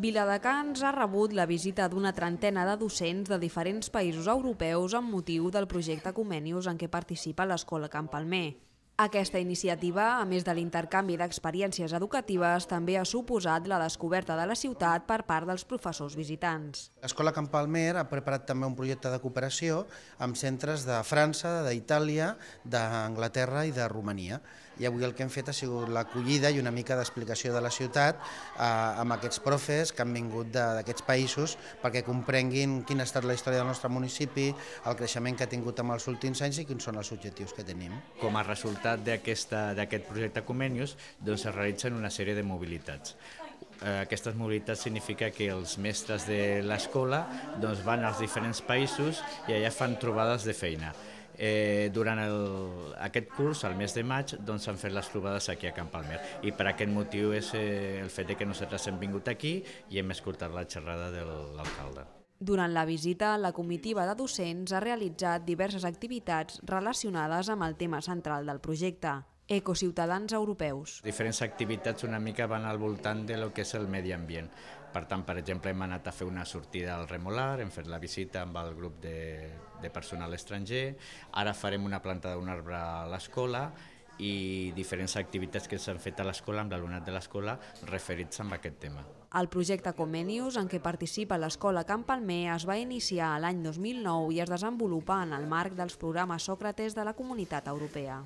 Viladecans ha rebut la visita d'una trentena de docents de diferents països europeus amb motiu del projecte Comenius en què participa l'escola Campalmer. Aquesta iniciativa, a més de l'intercanvi d'experiències educatives, també ha suposat la descoberta de la ciutat per part dels professors visitants. L'Escola Can Palmer ha preparat també un projecte de cooperació amb centres de França, d'Itàlia, d'Anglaterra i de Romania. I avui el que hem fet ha sigut l'acollida i una mica d'explicació de la ciutat eh, amb aquests profes que han vingut d'aquests països perquè comprenguin quina ha estat la història del nostre municipi, el creixement que ha tingut en els últims anys i quins són els objectius que tenim. Com a resultat resultat d'aquest projecte Comenius doncs es realitzen una sèrie de mobilitats eh, aquestes mobilitats significa que els mestres de l'escola doncs, van als diferents països i allà fan trobades de feina. Eh, durant el, aquest curs, al mes de maig, doncs fet les trobades aquí a Camp Palmer i per aquest motiu és eh, el fet de que nosaltres hem vingut aquí i hem escoltat la xerrada de l'alcalde. Durant la visita, la comitiva de docents ha realitzat diverses activitats relacionades amb el tema central del projecte, ecociutadans europeus. Diferents activitats una mica van al voltant de lo que és el medi ambient. Per tant, per exemple, hem anat a fer una sortida al Remolar, hem fet la visita amb el grup de, de personal estranger, ara farem una planta d'un arbre a l'escola i diferents activitats que s'han fet a l'escola amb l'alumnat de l'escola referits amb aquest tema. El projecte Comenius, en què participa l'escola Camp es va iniciar l'any 2009 i es desenvolupa en el marc dels programes Sòcrates de la Comunitat Europea.